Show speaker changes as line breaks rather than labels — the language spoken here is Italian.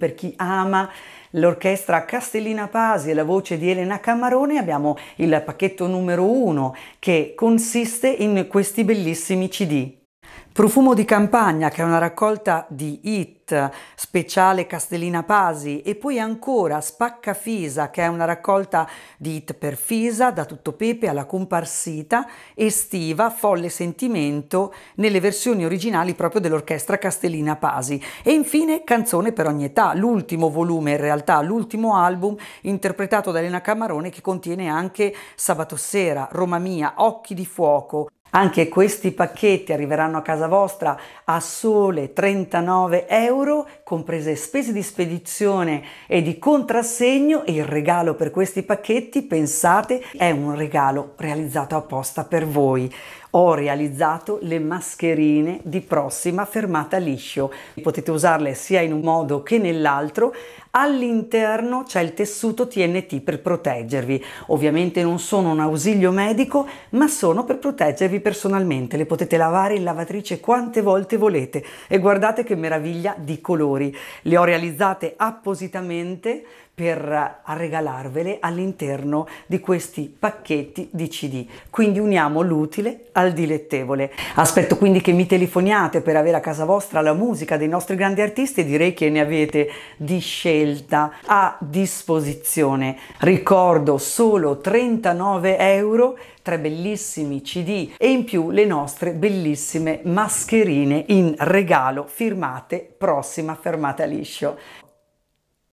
Per chi ama l'orchestra Castellina Pasi e la voce di Elena Cammarone abbiamo il pacchetto numero 1 che consiste in questi bellissimi CD. Profumo di Campagna, che è una raccolta di hit, speciale Castellina Pasi, e poi ancora Spacca Fisa, che è una raccolta di hit per Fisa, da Tutto Pepe alla comparsita, estiva Folle Sentimento, nelle versioni originali proprio dell'orchestra Castellina Pasi. E infine Canzone per ogni età, l'ultimo volume, in realtà l'ultimo album, interpretato da Elena Camarone, che contiene anche Sabato Sera, Roma Mia, Occhi di Fuoco, anche questi pacchetti arriveranno a casa vostra a sole 39 euro, comprese spese di spedizione e di contrassegno e il regalo per questi pacchetti, pensate, è un regalo realizzato apposta per voi. Ho realizzato le mascherine di prossima fermata liscio. Potete usarle sia in un modo che nell'altro. All'interno c'è il tessuto TNT per proteggervi. Ovviamente non sono un ausilio medico, ma sono per proteggervi lavarvi personalmente, le potete lavare in lavatrice quante volte volete e guardate che meraviglia di colori. Le ho realizzate appositamente per eh, regalarvele all'interno di questi pacchetti di CD. Quindi uniamo l'utile al dilettevole. Aspetto quindi che mi telefoniate per avere a casa vostra la musica dei nostri grandi artisti e direi che ne avete di scelta a disposizione. Ricordo solo 39 euro, tre bellissimi CD e e in più le nostre bellissime mascherine in regalo firmate prossima fermata liscio.